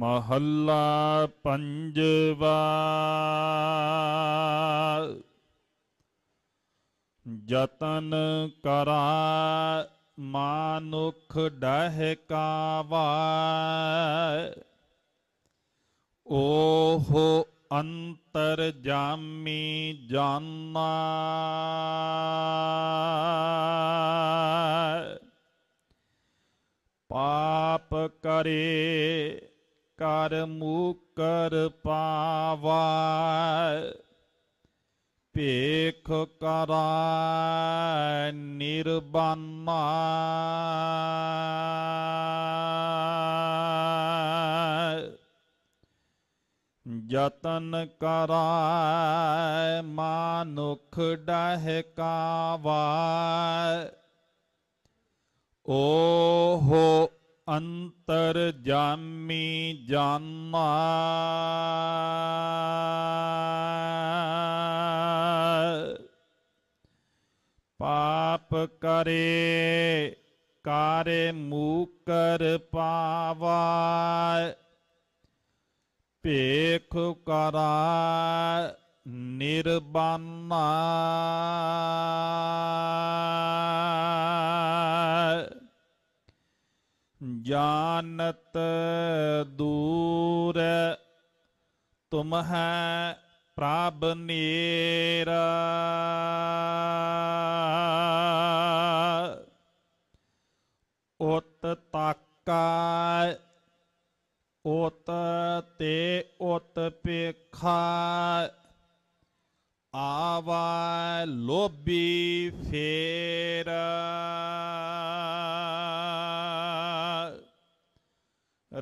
ਮਹੱਲਾ ਪੰਜਵਾ ਜਤਨ ਕਰਾ ਮਾਨੁਖ ਡਹਿਕਾਵਾ ਓਹੋ ਅੰਤਰ ਜਾਮੀ ਜਾਨਾ ਪਾਪ ਕਰੇ ਕਰ ਮੂਕਰ ਪਾਵਾ ਭੇਖ ਕਰਾ ਨਿਰਬੰਨਾ ਯਤਨ ਕਰਾ ਮਾਨੁਖ ਡਹਿਕਾਵਾ ਓ ਹੋ ਅੰਤਰ ਜਾਮੀ ਜਾਨਾ ਪਾਪ ਕਰੇ ਕਾਰੇ ਮੂਕਰ ਪਾਵਾ ਭੇਖ ਕਰਾ ਨਿਰਬਾਨਾ ਜਾਨਤ ਦੂਰ ਤੁਮਹੈ ਪ੍ਰਭ ਨੀਰਾ ਉਤ ਤਾਕਾ ਉਤ ਤੇ ਉਤ ਪੇਖਾ ਆਵਾ ਲੋਭੀ ਫੇਰਾ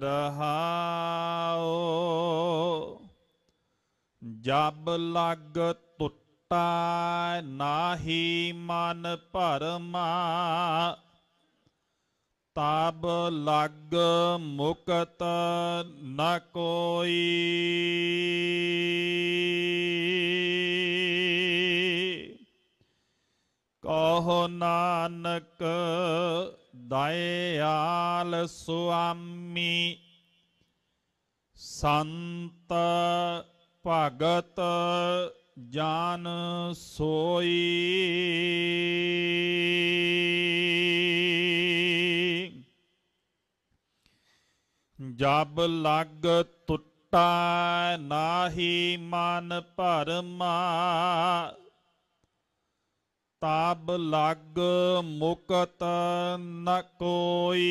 ਰਹਾਓ ਜਬ ਲਗ ਟੁੱਟਾ ਨਾਹੀ ਮਨ ਭਰਮਾ ਤਬ ਲਗ ਮੁਕਤ ਨ ਕੋਈ ਕਹੋ ਨਾਨਕ ਦਇਆਲ ਸੁਆਮੀ ਸੰਤ ਭਗਤ ਜਾਨ ਸੋਈ ਜਬ ਲਗ ਟੁੱਟਾ ਨਾਹੀ ਮਨ ਭਰਮਾ ਤਬ ਲਗ ਮੁਕਤ ਨ ਕੋਈ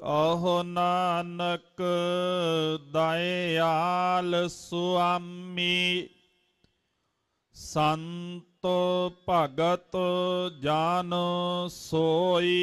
ਕਹੋ ਨਾਨਕ ਦਇਆਲ ਸੁਆਮੀ ਸੰਤ ਭਗਤ ਜਾਨ ਸੋਈ